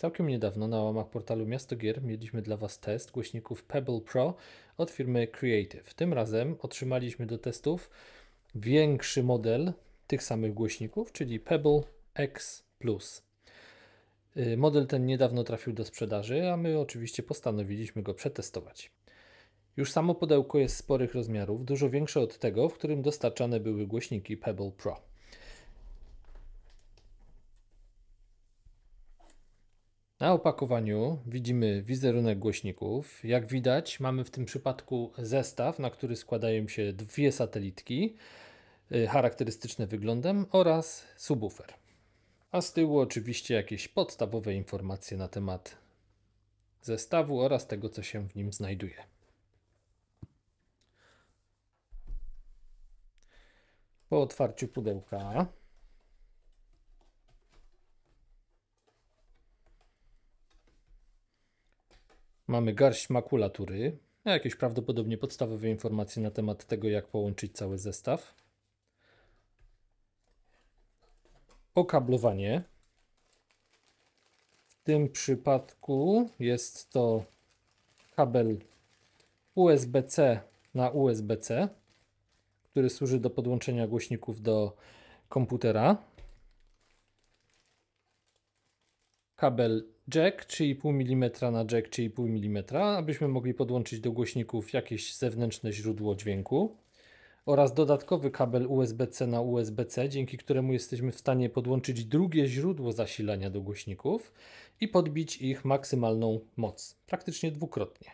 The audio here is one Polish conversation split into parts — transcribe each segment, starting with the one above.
Całkiem niedawno na łamach portalu Miasto Gier mieliśmy dla Was test głośników Pebble Pro od firmy Creative. Tym razem otrzymaliśmy do testów większy model tych samych głośników, czyli Pebble X Plus. Y, model ten niedawno trafił do sprzedaży, a my oczywiście postanowiliśmy go przetestować. Już samo pudełko jest sporych rozmiarów, dużo większe od tego, w którym dostarczane były głośniki Pebble Pro. Na opakowaniu widzimy wizerunek głośników. Jak widać, mamy w tym przypadku zestaw, na który składają się dwie satelitki y, charakterystyczne wyglądem oraz subwoofer. A z tyłu oczywiście jakieś podstawowe informacje na temat zestawu oraz tego, co się w nim znajduje. Po otwarciu pudełka Mamy garść makulatury, jakieś prawdopodobnie podstawowe informacje na temat tego, jak połączyć cały zestaw. Okablowanie. W tym przypadku jest to kabel USB-C na USB-C, który służy do podłączenia głośników do komputera. Kabel jack 3,5 mm na jack 3,5 mm, abyśmy mogli podłączyć do głośników jakieś zewnętrzne źródło dźwięku oraz dodatkowy kabel USB-C na USB-C, dzięki któremu jesteśmy w stanie podłączyć drugie źródło zasilania do głośników i podbić ich maksymalną moc, praktycznie dwukrotnie.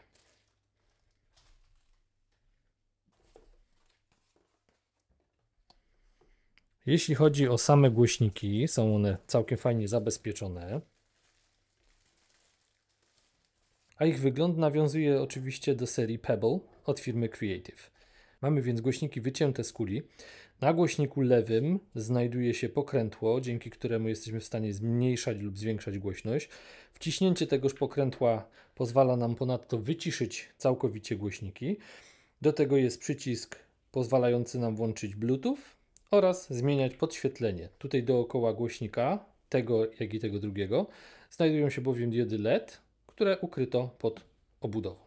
Jeśli chodzi o same głośniki, są one całkiem fajnie zabezpieczone a ich wygląd nawiązuje oczywiście do serii Pebble od firmy Creative. Mamy więc głośniki wycięte z kuli. Na głośniku lewym znajduje się pokrętło, dzięki któremu jesteśmy w stanie zmniejszać lub zwiększać głośność. Wciśnięcie tegoż pokrętła pozwala nam ponadto wyciszyć całkowicie głośniki. Do tego jest przycisk pozwalający nam włączyć Bluetooth oraz zmieniać podświetlenie. Tutaj dookoła głośnika, tego jak i tego drugiego, znajdują się bowiem diody LED, które ukryto pod obudową.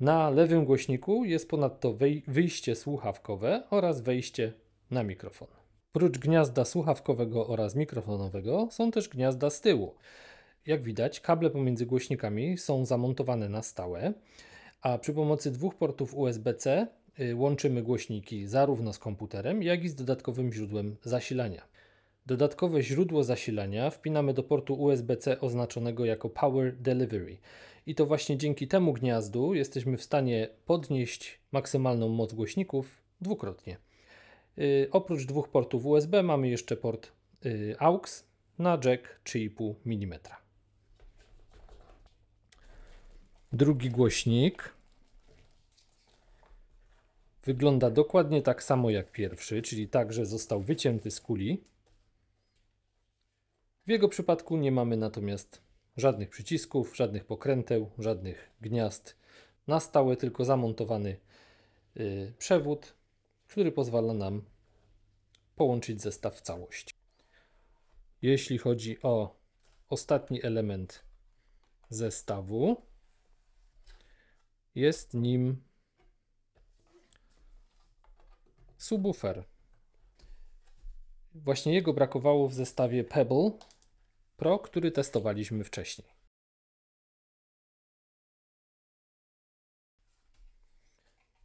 Na lewym głośniku jest ponadto wyjście słuchawkowe oraz wejście na mikrofon. Prócz gniazda słuchawkowego oraz mikrofonowego są też gniazda z tyłu. Jak widać, kable pomiędzy głośnikami są zamontowane na stałe, a przy pomocy dwóch portów USB-C y, łączymy głośniki zarówno z komputerem, jak i z dodatkowym źródłem zasilania. Dodatkowe źródło zasilania wpinamy do portu USB-C oznaczonego jako Power Delivery. I to właśnie dzięki temu gniazdu jesteśmy w stanie podnieść maksymalną moc głośników dwukrotnie. Y, oprócz dwóch portów USB mamy jeszcze port y, AUX na jack 3,5 mm. Drugi głośnik wygląda dokładnie tak samo jak pierwszy, czyli także został wycięty z kuli. W jego przypadku nie mamy natomiast żadnych przycisków, żadnych pokręteł, żadnych gniazd. Na stałe tylko zamontowany y, przewód, który pozwala nam połączyć zestaw w całość. Jeśli chodzi o ostatni element zestawu, jest nim subwoofer. Właśnie jego brakowało w zestawie Pebble Pro, który testowaliśmy wcześniej.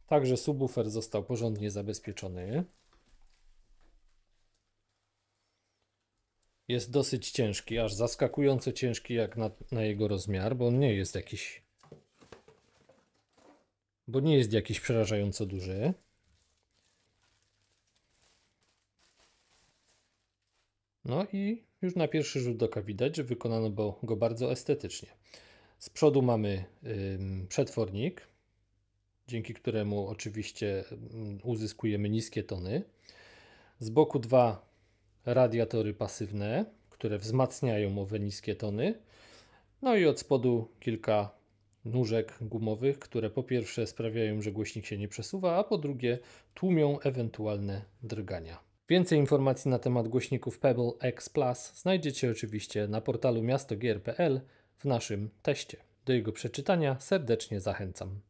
Także subwoofer został porządnie zabezpieczony. Jest dosyć ciężki, aż zaskakująco ciężki jak na, na jego rozmiar, bo on nie jest jakiś... Bo nie jest jakiś przerażająco duży. No i już na pierwszy rzut oka widać, że wykonano go bardzo estetycznie. Z przodu mamy przetwornik, dzięki któremu oczywiście uzyskujemy niskie tony. Z boku dwa radiatory pasywne, które wzmacniają owe niskie tony. No i od spodu kilka nóżek gumowych, które po pierwsze sprawiają, że głośnik się nie przesuwa, a po drugie tłumią ewentualne drgania. Więcej informacji na temat głośników Pebble X Plus znajdziecie oczywiście na portalu miastogier.pl w naszym teście. Do jego przeczytania serdecznie zachęcam.